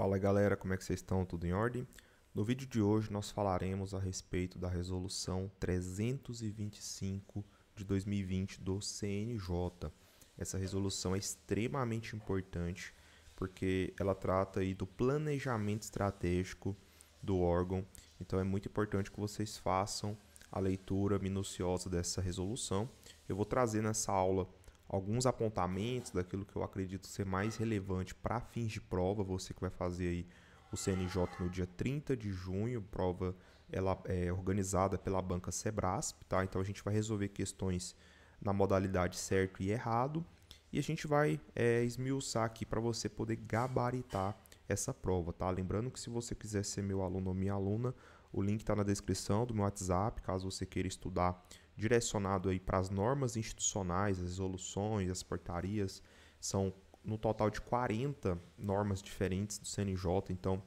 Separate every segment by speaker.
Speaker 1: Fala galera, como é que vocês estão? Tudo em ordem? No vídeo de hoje nós falaremos a respeito da resolução 325 de 2020 do CNJ. Essa resolução é extremamente importante porque ela trata aí do planejamento estratégico do órgão. Então é muito importante que vocês façam a leitura minuciosa dessa resolução. Eu vou trazer nessa aula alguns apontamentos daquilo que eu acredito ser mais relevante para fins de prova, você que vai fazer aí o CNJ no dia 30 de junho, prova ela é organizada pela banca Sebrasp, tá? Então a gente vai resolver questões na modalidade certo e errado e a gente vai é, esmiuçar aqui para você poder gabaritar essa prova, tá? Lembrando que se você quiser ser meu aluno ou minha aluna, o link está na descrição do meu WhatsApp, caso você queira estudar direcionado aí para as normas institucionais, as resoluções, as portarias, são no total de 40 normas diferentes do CNJ, então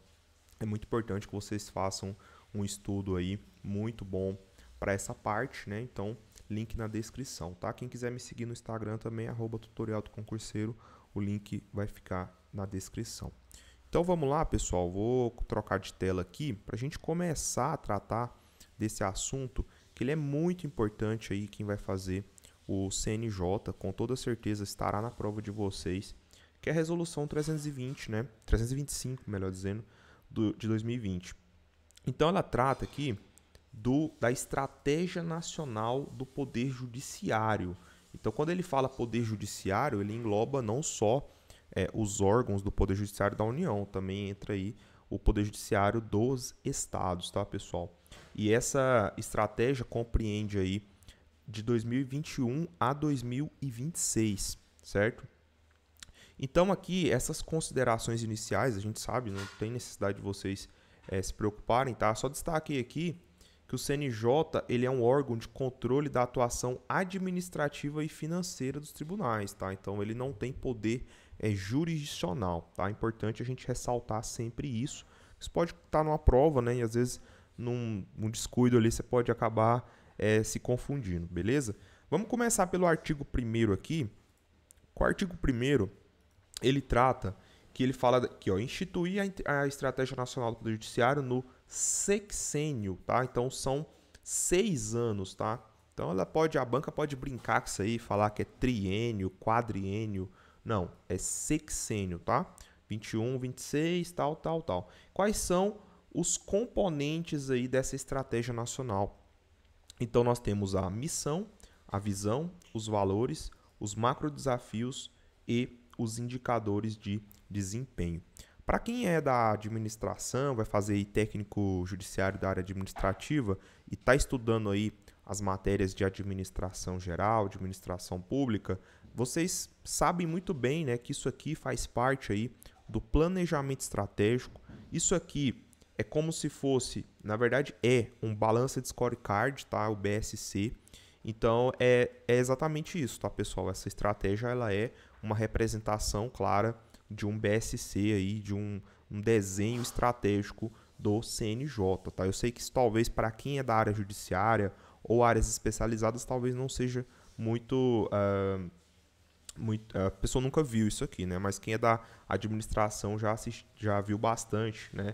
Speaker 1: é muito importante que vocês façam um estudo aí muito bom para essa parte, né? Então, link na descrição, tá? Quem quiser me seguir no Instagram também, arroba tutorial do concurseiro, o link vai ficar na descrição. Então vamos lá, pessoal, vou trocar de tela aqui para a gente começar a tratar desse assunto que ele é muito importante aí quem vai fazer o CNJ, com toda certeza estará na prova de vocês, que é a resolução 320, né? 325, melhor dizendo, do, de 2020. Então ela trata aqui do da estratégia nacional do poder judiciário. Então quando ele fala poder judiciário, ele engloba não só é, os órgãos do poder judiciário da União, também entra aí o poder judiciário dos estados, tá, pessoal? E essa estratégia compreende aí de 2021 a 2026, certo? Então aqui essas considerações iniciais, a gente sabe, não tem necessidade de vocês é, se preocuparem, tá? Só destaquei aqui que o CNJ ele é um órgão de controle da atuação administrativa e financeira dos tribunais, tá? Então ele não tem poder é, jurisdicional, tá? É importante a gente ressaltar sempre isso. Isso pode estar tá numa prova, né? E às vezes num, num descuido ali você pode acabar é, se confundindo, beleza? Vamos começar pelo artigo 1 aqui. O artigo 1 ele trata que ele fala que ó, instituir a, a estratégia nacional do Poder judiciário no sexênio, tá? Então são seis anos, tá? Então ela pode, a banca pode brincar com isso aí, falar que é triênio, quadriênio, não, é sexênio, tá? 21, 26, tal, tal, tal. Quais são os componentes aí dessa estratégia nacional. Então nós temos a missão, a visão, os valores, os macro desafios e os indicadores de desempenho. Para quem é da administração, vai fazer técnico judiciário da área administrativa e está estudando aí as matérias de administração geral, administração pública, vocês sabem muito bem, né, que isso aqui faz parte aí do planejamento estratégico. Isso aqui é como se fosse, na verdade é um de Scorecard, tá? O BSC. Então é, é exatamente isso, tá, pessoal? Essa estratégia ela é uma representação clara de um BSC aí, de um, um desenho estratégico do CNJ, tá? Eu sei que isso talvez para quem é da área judiciária ou áreas especializadas talvez não seja muito, uh, muito ah, a pessoa nunca viu isso aqui, né? Mas quem é da administração já assist, já viu bastante, né?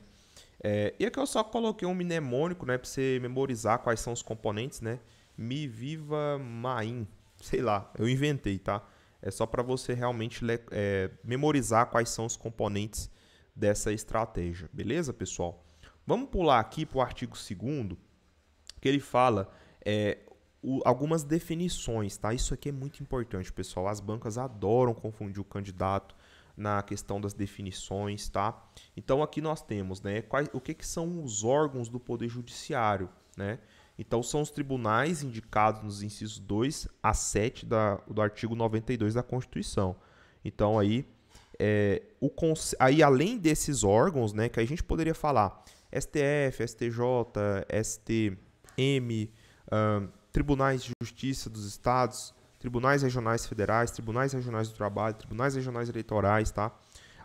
Speaker 1: É, e aqui eu só coloquei um mnemônico, né, para você memorizar quais são os componentes, né? me viva main, sei lá, eu inventei, tá? É só para você realmente é, memorizar quais são os componentes dessa estratégia, beleza, pessoal? Vamos pular aqui para o artigo 2 que ele fala é, o, algumas definições, tá? Isso aqui é muito importante, pessoal. As bancas adoram confundir o candidato na questão das definições, tá? Então aqui nós temos, né, quais, o que, que são os órgãos do Poder Judiciário, né? Então são os tribunais indicados nos incisos 2 a 7 da, do artigo 92 da Constituição. Então aí, é, o, aí além desses órgãos, né, que a gente poderia falar STF, STJ, STM, uh, tribunais de justiça dos estados, tribunais regionais federais, tribunais regionais do trabalho, tribunais regionais eleitorais, tá?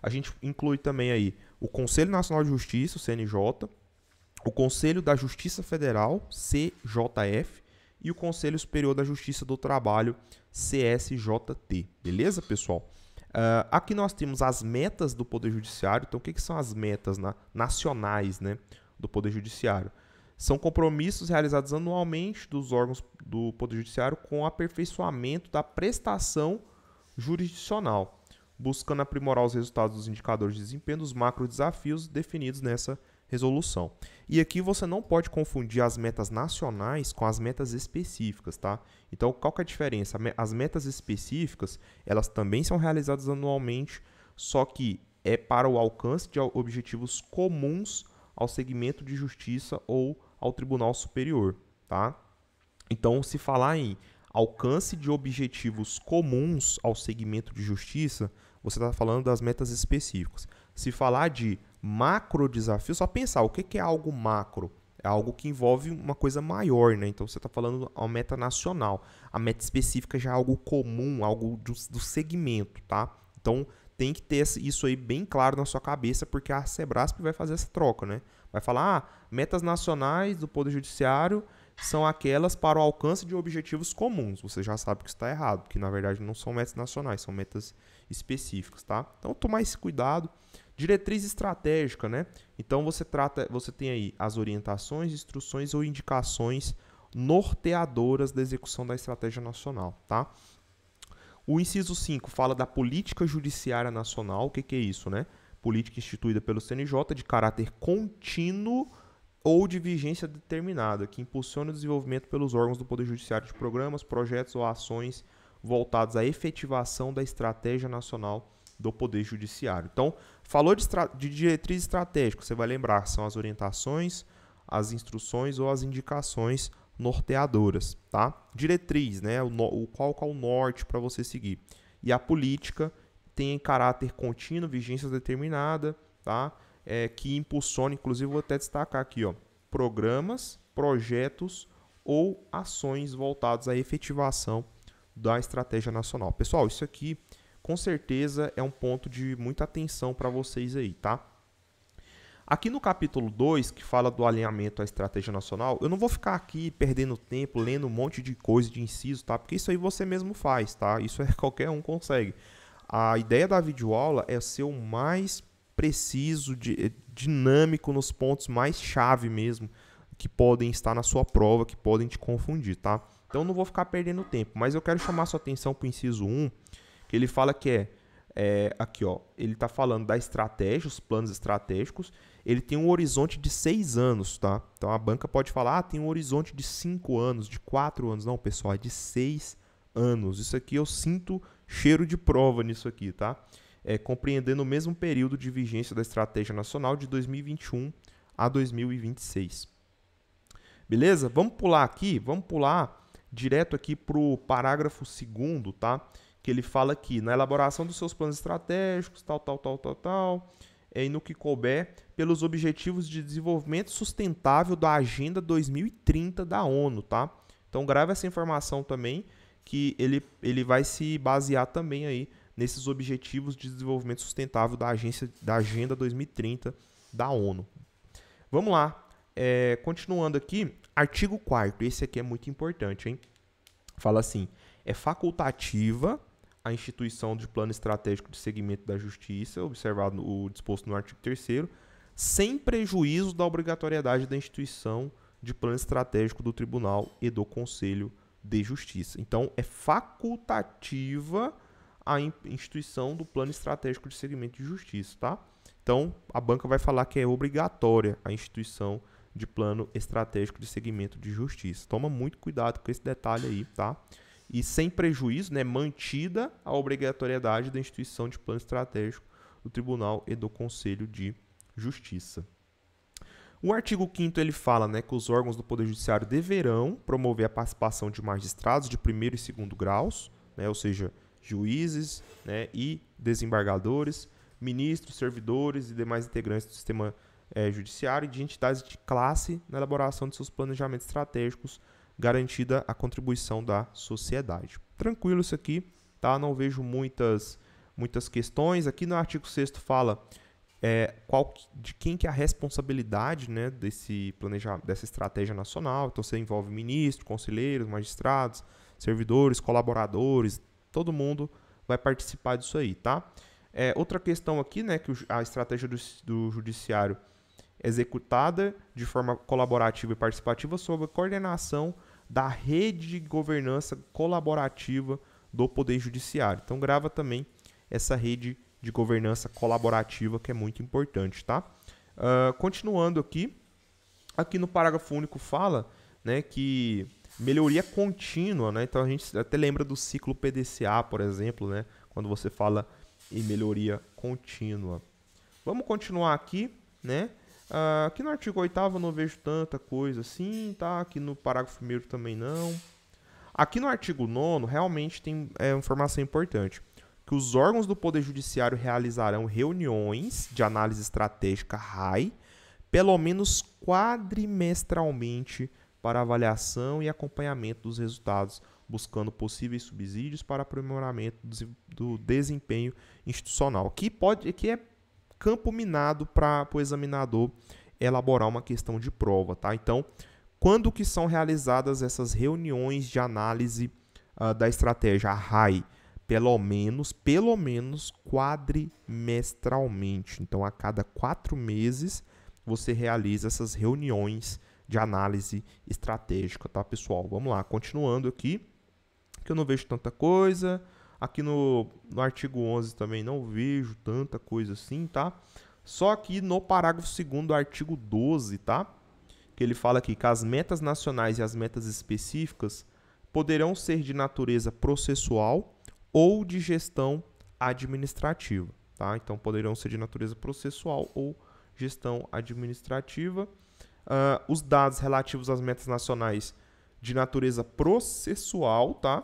Speaker 1: A gente inclui também aí o Conselho Nacional de Justiça, o CNJ, o Conselho da Justiça Federal, CJF, e o Conselho Superior da Justiça do Trabalho, CSJT. Beleza, pessoal? Uh, aqui nós temos as metas do Poder Judiciário. Então, o que, que são as metas na, nacionais né, do Poder Judiciário? São compromissos realizados anualmente dos órgãos do Poder Judiciário com o aperfeiçoamento da prestação jurisdicional, buscando aprimorar os resultados dos indicadores de desempenho dos macro desafios definidos nessa resolução. E aqui você não pode confundir as metas nacionais com as metas específicas, tá? Então, qual que é a diferença? As metas específicas, elas também são realizadas anualmente, só que é para o alcance de objetivos comuns ao segmento de justiça ou ao tribunal superior, tá? Então, se falar em alcance de objetivos comuns ao segmento de justiça, você está falando das metas específicas. Se falar de macro desafio, só pensar o que é algo macro. É algo que envolve uma coisa maior, né? Então você está falando a meta nacional. A meta específica já é algo comum, algo do, do segmento, tá? Então tem que ter isso aí bem claro na sua cabeça, porque a Sebrasp vai fazer essa troca, né? Vai falar, ah, metas nacionais do Poder Judiciário são aquelas para o alcance de objetivos comuns. Você já sabe que está errado, porque na verdade não são metas nacionais, são metas específicas, tá? Então tomar esse cuidado. Diretriz estratégica, né? Então você trata, você tem aí as orientações, instruções ou indicações norteadoras da execução da estratégia nacional, tá? O inciso 5 fala da política judiciária nacional. O que, que é isso, né? Política instituída pelo CNJ de caráter contínuo ou de vigência determinada, que impulsiona o desenvolvimento pelos órgãos do Poder Judiciário de programas, projetos ou ações voltados à efetivação da estratégia nacional do Poder Judiciário. Então, falou de, de diretriz estratégica, você vai lembrar, são as orientações, as instruções ou as indicações norteadoras, tá? Diretriz, né? O, no, o qual é o norte para você seguir. E a política tem caráter contínuo, vigência determinada, tá? É, que impulsiona, inclusive vou até destacar aqui, ó, programas, projetos ou ações voltados à efetivação da estratégia nacional. Pessoal, isso aqui com certeza é um ponto de muita atenção para vocês aí, tá? Aqui no capítulo 2, que fala do alinhamento à estratégia nacional, eu não vou ficar aqui perdendo tempo lendo um monte de coisa de inciso, tá? Porque isso aí você mesmo faz, tá? Isso é qualquer um consegue. A ideia da videoaula é ser o mais preciso, de, eh, dinâmico nos pontos mais chave mesmo que podem estar na sua prova, que podem te confundir, tá? Então não vou ficar perdendo tempo, mas eu quero chamar sua atenção para o inciso 1, que ele fala que é é, aqui, ó, ele está falando da estratégia, os planos estratégicos. Ele tem um horizonte de seis anos, tá? Então a banca pode falar, ah, tem um horizonte de cinco anos, de quatro anos. Não, pessoal, é de seis anos. Isso aqui eu sinto cheiro de prova nisso aqui, tá? É, compreendendo o mesmo período de vigência da estratégia nacional de 2021 a 2026. Beleza? Vamos pular aqui, vamos pular direto aqui para o parágrafo segundo, tá? que ele fala aqui, na elaboração dos seus planos estratégicos, tal, tal, tal, tal, tal, é, e no que couber, pelos Objetivos de Desenvolvimento Sustentável da Agenda 2030 da ONU, tá? Então grava essa informação também, que ele, ele vai se basear também aí nesses Objetivos de Desenvolvimento Sustentável da, agência, da Agenda 2030 da ONU. Vamos lá, é, continuando aqui, artigo 4 esse aqui é muito importante, hein? Fala assim, é facultativa a instituição de plano estratégico de segmento da justiça, observado o disposto no artigo 3 sem prejuízo da obrigatoriedade da instituição de plano estratégico do tribunal e do conselho de justiça. Então, é facultativa a instituição do plano estratégico de segmento de justiça, tá? Então, a banca vai falar que é obrigatória a instituição de plano estratégico de segmento de justiça. Toma muito cuidado com esse detalhe aí, tá? e sem prejuízo, né, mantida a obrigatoriedade da instituição de plano estratégico do Tribunal e do Conselho de Justiça. O artigo 5 ele fala né, que os órgãos do Poder Judiciário deverão promover a participação de magistrados de primeiro e segundo graus, né, ou seja, juízes né, e desembargadores, ministros, servidores e demais integrantes do sistema é, judiciário e de entidades de classe na elaboração de seus planejamentos estratégicos garantida a contribuição da sociedade. Tranquilo isso aqui, tá? Não vejo muitas muitas questões. Aqui no artigo 6 fala é, qual, de quem que é a responsabilidade né, desse planejar, dessa estratégia nacional. Então, você envolve ministro, conselheiros, magistrados, servidores, colaboradores, todo mundo vai participar disso aí, tá? É, outra questão aqui, né, que a estratégia do, do judiciário executada de forma colaborativa e participativa sob a coordenação da rede de governança colaborativa do Poder Judiciário. Então grava também essa rede de governança colaborativa que é muito importante, tá? Uh, continuando aqui, aqui no parágrafo único fala, né, que melhoria contínua, né? Então a gente até lembra do ciclo PDCA, por exemplo, né? Quando você fala em melhoria contínua. Vamos continuar aqui, né? Uh, aqui no artigo 8 não vejo tanta coisa assim, tá? Aqui no parágrafo 1 também não. Aqui no artigo 9 realmente tem é, informação importante. Que os órgãos do Poder Judiciário realizarão reuniões de análise estratégica RAI, pelo menos quadrimestralmente, para avaliação e acompanhamento dos resultados, buscando possíveis subsídios para aprimoramento do desempenho institucional. Que, pode, que é campo minado para o examinador elaborar uma questão de prova, tá? Então, quando que são realizadas essas reuniões de análise uh, da estratégia RAI? Pelo menos, pelo menos quadrimestralmente. Então, a cada quatro meses você realiza essas reuniões de análise estratégica, tá, pessoal? Vamos lá, continuando aqui, que eu não vejo tanta coisa. Aqui no, no artigo 11 também não vejo tanta coisa assim, tá? Só que no parágrafo 2 do artigo 12, tá? Que ele fala aqui que as metas nacionais e as metas específicas poderão ser de natureza processual ou de gestão administrativa, tá? Então poderão ser de natureza processual ou gestão administrativa. Uh, os dados relativos às metas nacionais de natureza processual, tá?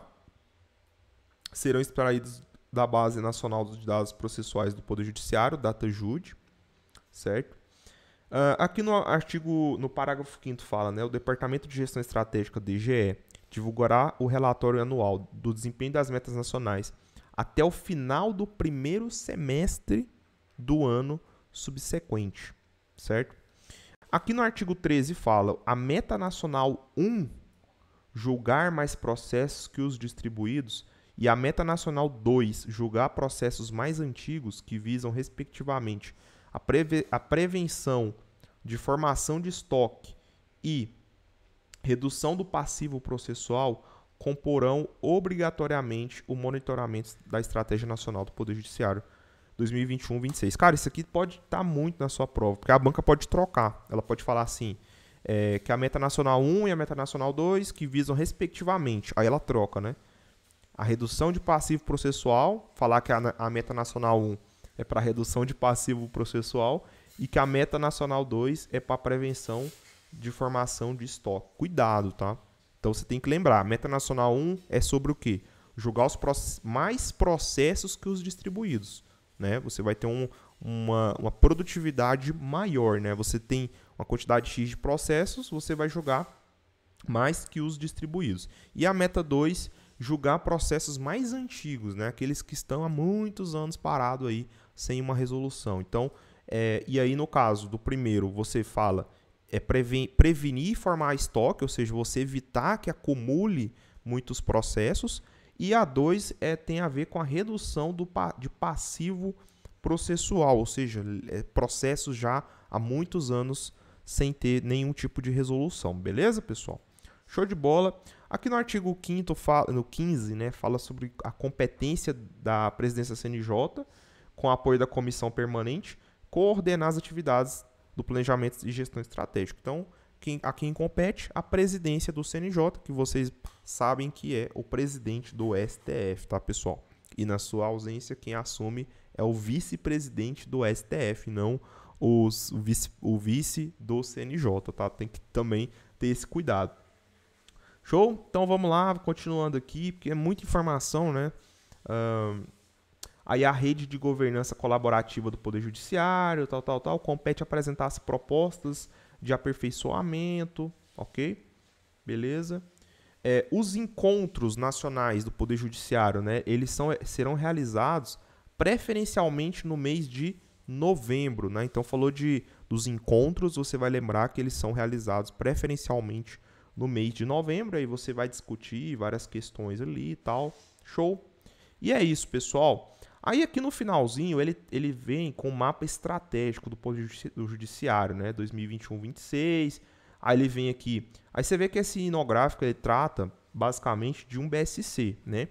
Speaker 1: serão extraídos da Base Nacional de Dados Processuais do Poder Judiciário, DataJud, certo? Uh, aqui no artigo, no parágrafo 5 fala, né, o Departamento de Gestão Estratégica, DGE, divulgará o relatório anual do desempenho das metas nacionais até o final do primeiro semestre do ano subsequente, certo? Aqui no artigo 13 fala, a meta nacional 1, julgar mais processos que os distribuídos, e a Meta Nacional 2 julgar processos mais antigos que visam, respectivamente, a, preve a prevenção de formação de estoque e redução do passivo processual comporão obrigatoriamente o monitoramento da Estratégia Nacional do Poder Judiciário 2021-26. Cara, isso aqui pode estar tá muito na sua prova, porque a banca pode trocar. Ela pode falar assim, é, que a meta nacional 1 e a meta nacional 2, que visam respectivamente. Aí ela troca, né? a redução de passivo processual, falar que a, a meta nacional 1 é para redução de passivo processual e que a meta nacional 2 é para prevenção de formação de estoque. Cuidado, tá? Então você tem que lembrar, a meta nacional 1 é sobre o quê? Julgar os process mais processos que os distribuídos, né? Você vai ter um, uma, uma produtividade maior, né? Você tem uma quantidade X de processos, você vai jogar mais que os distribuídos. E a meta 2 julgar processos mais antigos, né? aqueles que estão há muitos anos parados aí sem uma resolução. Então, é, e aí no caso do primeiro, você fala é prevenir e formar estoque, ou seja, você evitar que acumule muitos processos. E a dois é, tem a ver com a redução do, de passivo processual, ou seja, é, processos já há muitos anos sem ter nenhum tipo de resolução. Beleza, pessoal? Show de bola. Aqui no artigo 5 fala, no 15, né, fala sobre a competência da presidência CNJ, com apoio da comissão permanente, coordenar as atividades do planejamento e gestão estratégica. Então, quem, a quem compete a presidência do CNJ, que vocês sabem que é o presidente do STF, tá, pessoal? E na sua ausência, quem assume é o vice-presidente do STF, não os, o, vice, o vice do CNJ, tá? Tem que também ter esse cuidado. Show? Então vamos lá, continuando aqui, porque é muita informação, né? Uh, aí a rede de governança colaborativa do Poder Judiciário, tal, tal, tal, compete apresentar as propostas de aperfeiçoamento, ok? Beleza? É, os encontros nacionais do Poder Judiciário, né? Eles são, serão realizados preferencialmente no mês de novembro, né? Então falou de dos encontros, você vai lembrar que eles são realizados preferencialmente no mês de novembro. Aí você vai discutir várias questões ali e tal. Show! E é isso, pessoal. Aí aqui no finalzinho ele, ele vem com o mapa estratégico do Poder Judiciário, né? 2021-26. Aí ele vem aqui. Aí você vê que esse inográfico ele trata basicamente de um BSC, né?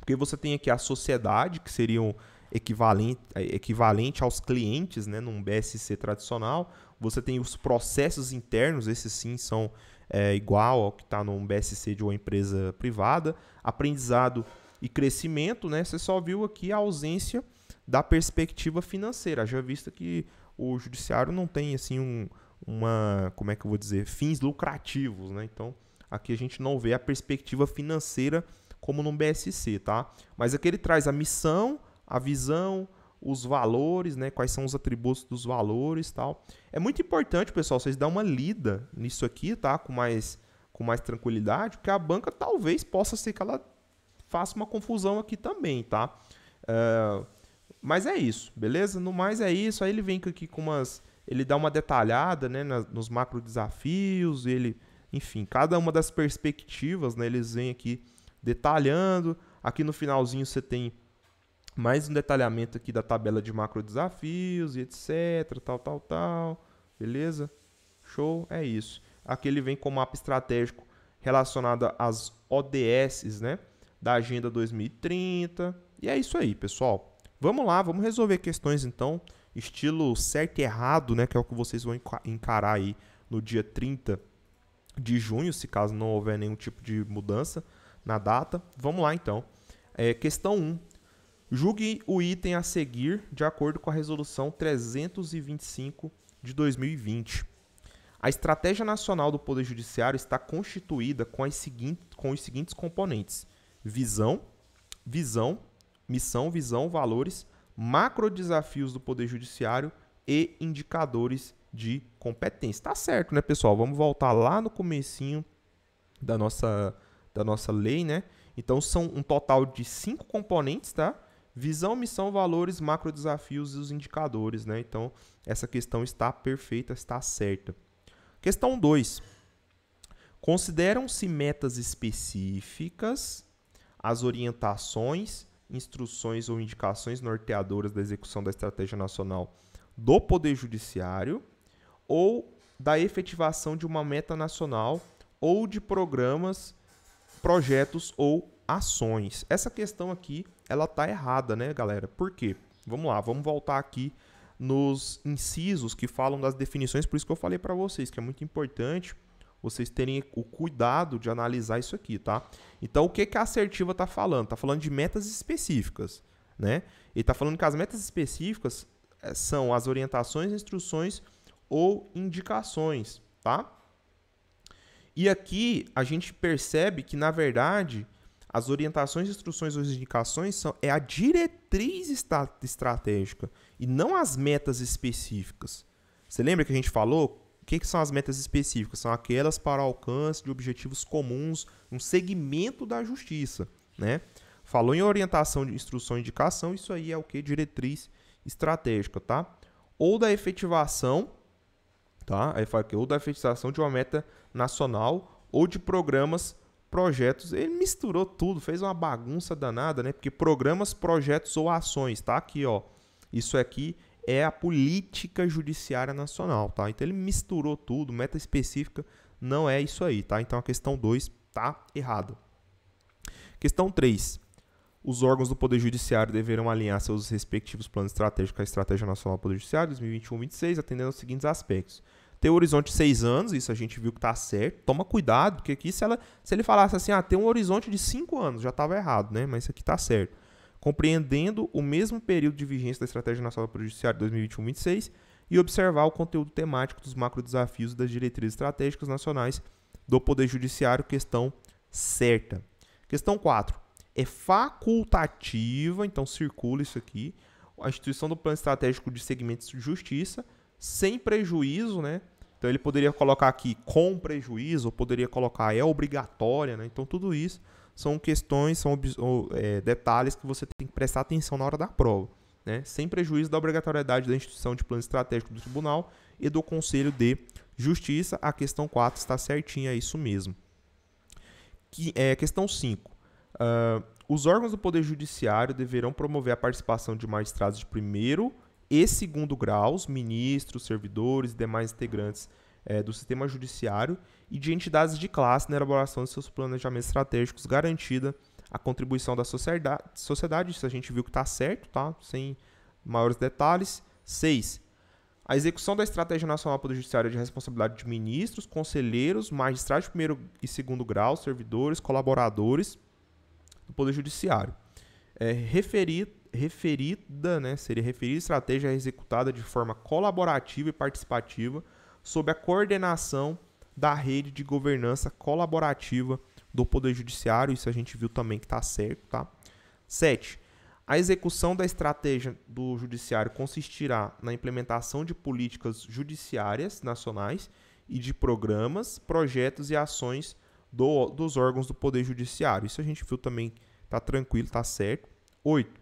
Speaker 1: Porque você tem aqui a sociedade, que seriam equivalente, é, equivalente aos clientes, né, num BSC tradicional. Você tem os processos internos, esses sim são é, igual ao que está num BSC de uma empresa privada. Aprendizado e crescimento, né? Você só viu aqui a ausência da perspectiva financeira, já vista que o judiciário não tem assim um, uma, como é que eu vou dizer, fins lucrativos, né? Então, aqui a gente não vê a perspectiva financeira como no BSC, tá? Mas aqui ele traz a missão, a visão, os valores, né? Quais são os atributos dos valores, tal. É muito importante, pessoal, vocês dar uma lida nisso aqui, tá? Com mais com mais tranquilidade, porque a banca talvez possa ser que ela faça uma confusão aqui também, tá? Uh, mas é isso, beleza? No mais é isso. Aí ele vem aqui com umas, ele dá uma detalhada, né? Nas, nos macro desafios, ele, enfim, cada uma das perspectivas, né? Eles vêm aqui detalhando. Aqui no finalzinho você tem mais um detalhamento aqui da tabela de macro desafios e etc, tal, tal, tal. Beleza? Show, é isso. Aqui ele vem com o mapa estratégico relacionado às ODS, né, da Agenda 2030. E é isso aí, pessoal. Vamos lá, vamos resolver questões então, estilo certo e errado, né, que é o que vocês vão encarar aí no dia 30 de junho, se caso não houver nenhum tipo de mudança na data. Vamos lá então. É, questão 1. Julgue o item a seguir de acordo com a resolução 325 de 2020. A estratégia nacional do Poder Judiciário está constituída com, seguintes, com os seguintes componentes: visão, visão, missão, visão, valores, macro desafios do Poder Judiciário e indicadores de competência. Tá certo, né, pessoal? Vamos voltar lá no comecinho da nossa da nossa lei, né? Então são um total de cinco componentes, tá? Visão, missão, valores, macro desafios e os indicadores, né? Então, essa questão está perfeita, está certa. Questão 2. Consideram-se metas específicas as orientações, instruções ou indicações norteadoras da execução da estratégia nacional do Poder Judiciário ou da efetivação de uma meta nacional ou de programas, projetos ou ações. Essa questão aqui ela tá errada, né, galera? Por quê? Vamos lá, vamos voltar aqui nos incisos que falam das definições, por isso que eu falei para vocês que é muito importante vocês terem o cuidado de analisar isso aqui, tá? Então, o que, que a assertiva está falando? Está falando de metas específicas, né? Ele está falando que as metas específicas eh, são as orientações, instruções ou indicações, tá? E aqui a gente percebe que, na verdade, as orientações, instruções ou indicações são, é a diretriz estratégica e não as metas específicas. Você lembra que a gente falou? O que, que são as metas específicas? São aquelas para alcance de objetivos comuns, um segmento da justiça. Né? Falou em orientação de instrução e indicação, isso aí é o que? Diretriz estratégica, tá? Ou da efetivação, tá? Aí fala que é ou da efetivação de uma meta nacional ou de programas projetos. Ele misturou tudo, fez uma bagunça danada, né? Porque programas, projetos ou ações, tá aqui, ó. Isso aqui é a política judiciária nacional, tá? Então ele misturou tudo, meta específica não é isso aí, tá? Então a questão 2 tá errada. Questão 3. Os órgãos do Poder Judiciário deverão alinhar seus respectivos planos estratégicos à Estratégia Nacional do Poder Judiciário 2021 2026 atendendo aos seguintes aspectos: tem um horizonte de seis anos, isso a gente viu que tá certo. Toma cuidado, porque aqui se, ela, se ele falasse assim, ah, tem um horizonte de cinco anos, já estava errado, né? Mas isso aqui tá certo. Compreendendo o mesmo período de vigência da Estratégia Nacional para o Judiciário 2021-26 e observar o conteúdo temático dos macro desafios das diretrizes estratégicas nacionais do Poder Judiciário, questão certa. Questão 4. É facultativa, então circula isso aqui, a instituição do plano estratégico de segmentos de justiça – sem prejuízo, né? Então ele poderia colocar aqui com prejuízo, ou poderia colocar é obrigatória, né? Então tudo isso são questões, são é, detalhes que você tem que prestar atenção na hora da prova, né? Sem prejuízo da obrigatoriedade da instituição de plano estratégico do tribunal e do Conselho de Justiça. A questão 4 está certinha, é isso mesmo. Que, é, questão 5. Uh, os órgãos do Poder Judiciário deverão promover a participação de magistrados de primeiro e segundo graus, ministros, servidores e demais integrantes é, do sistema judiciário e de entidades de classe na elaboração de seus planejamentos estratégicos, garantida a contribuição da sociedade, sociedade isso a gente viu que está certo, tá? sem maiores detalhes. 6. A execução da Estratégia Nacional para o Judiciário é de responsabilidade de ministros, conselheiros, magistrados de primeiro e segundo grau, servidores, colaboradores do Poder Judiciário. É, referir referida, né, seria referida estratégia executada de forma colaborativa e participativa sob a coordenação da rede de governança colaborativa do Poder Judiciário, isso a gente viu também que está certo, tá? 7. A execução da estratégia do Judiciário consistirá na implementação de políticas judiciárias nacionais e de programas, projetos e ações do, dos órgãos do Poder Judiciário. Isso a gente viu também, tá tranquilo, tá certo. 8.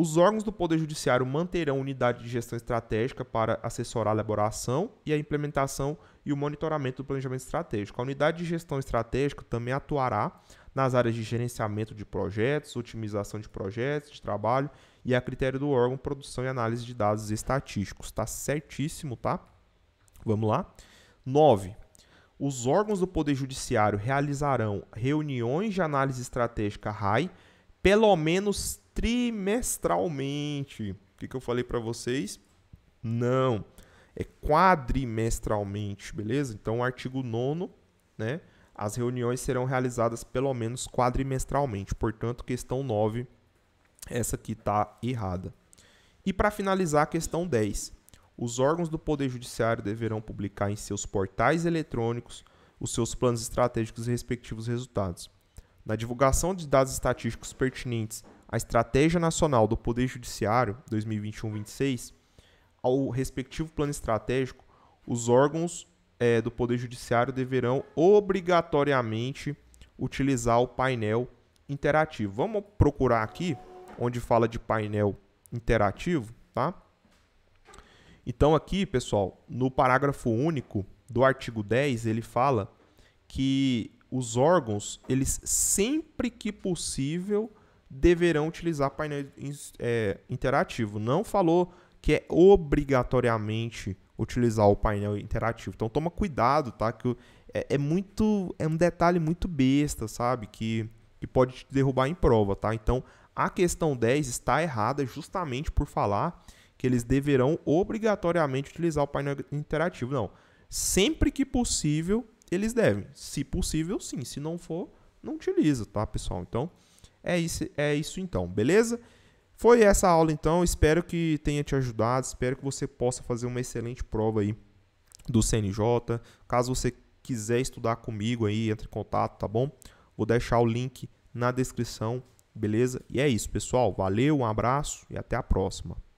Speaker 1: Os órgãos do Poder Judiciário manterão unidade de gestão estratégica para assessorar a elaboração e a implementação e o monitoramento do planejamento estratégico. A unidade de gestão estratégica também atuará nas áreas de gerenciamento de projetos, otimização de projetos de trabalho e a critério do órgão produção e análise de dados estatísticos. Tá certíssimo, tá? Vamos lá. 9. Os órgãos do Poder Judiciário realizarão reuniões de análise estratégica RAI pelo menos trimestralmente. O que, que eu falei para vocês? Não. É quadrimestralmente, beleza? Então, artigo 9, né? As reuniões serão realizadas pelo menos quadrimestralmente. Portanto, questão 9, essa aqui está errada. E para finalizar, questão 10. Os órgãos do Poder Judiciário deverão publicar em seus portais eletrônicos os seus planos estratégicos e respectivos resultados. Na divulgação de dados estatísticos pertinentes a Estratégia Nacional do Poder Judiciário 2021-26 ao respectivo plano estratégico, os órgãos é, do Poder Judiciário deverão obrigatoriamente utilizar o painel interativo. Vamos procurar aqui onde fala de painel interativo, tá? Então aqui, pessoal, no parágrafo único do artigo 10, ele fala que os órgãos, eles sempre que possível deverão utilizar painel é, interativo. Não falou que é obrigatoriamente utilizar o painel interativo. Então toma cuidado, tá? Que é, é muito, é um detalhe muito besta, sabe? Que, que pode te derrubar em prova, tá? Então a questão 10 está errada justamente por falar que eles deverão obrigatoriamente utilizar o painel interativo. Não. Sempre que possível, eles devem. Se possível, sim. Se não for, não utiliza, tá, pessoal? Então, é isso, é isso então, beleza? Foi essa aula então, espero que tenha te ajudado, espero que você possa fazer uma excelente prova aí do CNJ. Caso você quiser estudar comigo aí, entre em contato, tá bom? Vou deixar o link na descrição, beleza? E é isso, pessoal. Valeu, um abraço e até a próxima.